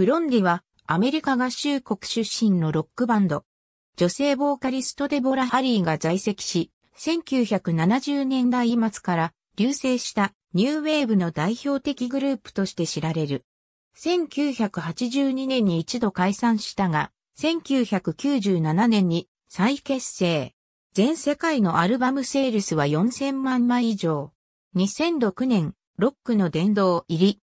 ブロンディはアメリカ合衆国出身のロックバンド。女性ボーカリストデボラ・ハリーが在籍し、1970年代末から流星したニューウェーブの代表的グループとして知られる。1982年に一度解散したが、1997年に再結成。全世界のアルバムセールスは4000万枚以上。2006年、ロックの殿堂入り、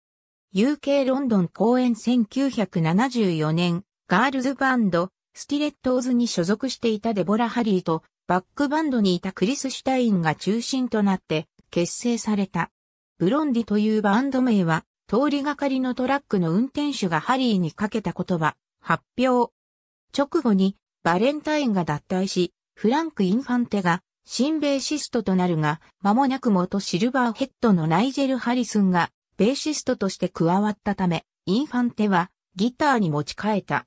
UK ロンドン公演1974年、ガールズバンド、スティレットーズに所属していたデボラ・ハリーと、バックバンドにいたクリス・シュタインが中心となって結成された。ブロンディというバンド名は、通りがかりのトラックの運転手がハリーにかけた言葉、発表。直後に、バレンタインが脱退し、フランク・インファンテが、新ベーシストとなるが、間もなく元シルバーヘッドのナイジェル・ハリスンが、ベーシストとして加わったため、インファンテはギターに持ち替えた。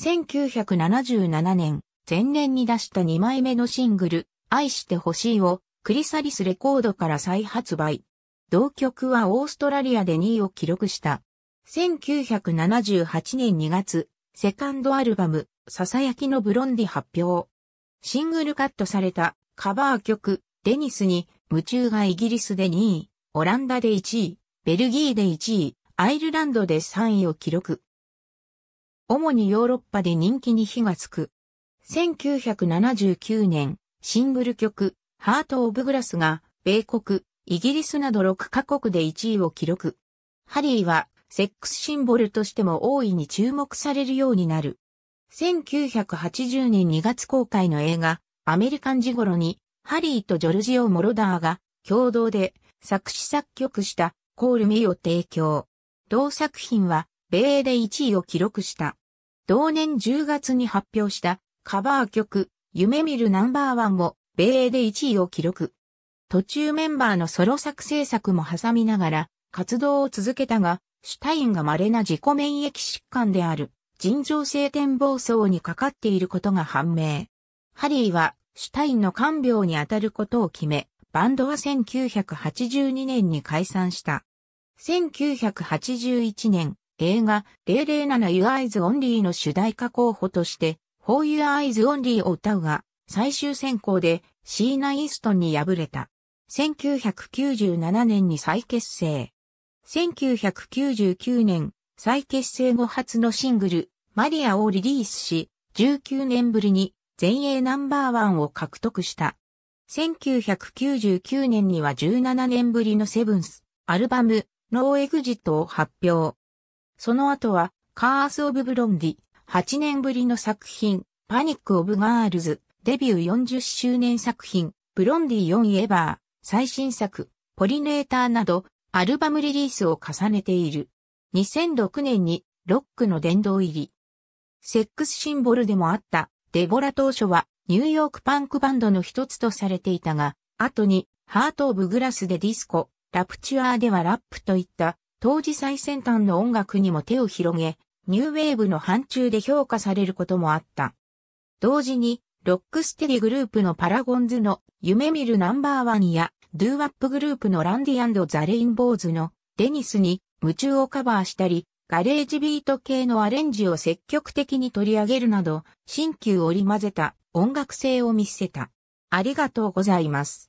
1977年、前年に出した2枚目のシングル、愛してほしいを、クリサリスレコードから再発売。同曲はオーストラリアで2位を記録した。1978年2月、セカンドアルバム、ささやきのブロンディ発表。シングルカットされたカバー曲、デニスに、夢中がイギリスで2位、オランダで1位、ベルギーで1位、アイルランドで3位を記録。主にヨーロッパで人気に火がつく。1979年、シングル曲、ハート・オブ・グラスが、米国、イギリスなど6カ国で1位を記録。ハリーは、セックスシンボルとしても大いに注目されるようになる。1980年2月公開の映画、アメリカンジゴロに、ハリーとジョルジオ・モロダーが、共同で、作詞作曲した、コールミーを提供。同作品は、米英で1位を記録した。同年10月に発表したカバー曲、夢見るナンバーワンも、米英で1位を記録。途中メンバーのソロ作成作も挟みながら、活動を続けたが、シュタインが稀な自己免疫疾患である、尋常性転暴層にかかっていることが判明。ハリーは、シュタインの看病に当たることを決め、バンドは1982年に解散した。1981年、映画007 Your Eyes Only の主題歌候補として、For Your Eyes Only を歌うが、最終選考でシーナ・イーストンに敗れた。1997年に再結成。1999年、再結成後初のシングル、マリアをリリースし、19年ぶりに全英ナンバーワンを獲得した。1999年には17年ぶりのセブンス、アルバム、ノーエグジットを発表。その後は、カース・オブ・ブロンディ、8年ぶりの作品、パニック・オブ・ガールズ、デビュー40周年作品、ブロンディ4エバー、最新作、ポリネーターなど、アルバムリリースを重ねている。2006年に、ロックの殿堂入り。セックスシンボルでもあった、デボラ当初は、ニューヨークパンクバンドの一つとされていたが、後に、ハート・オブ・グラスでディスコ、ラプチュアーではラップといった当時最先端の音楽にも手を広げ、ニューウェーブの範疇で評価されることもあった。同時に、ロックステディグループのパラゴンズの夢見るナンバーワンや、ドゥーワップグループのランディザ・レインボーズのデニスに夢中をカバーしたり、ガレージビート系のアレンジを積極的に取り上げるなど、新旧織り混ぜた音楽性を見せた。ありがとうございます。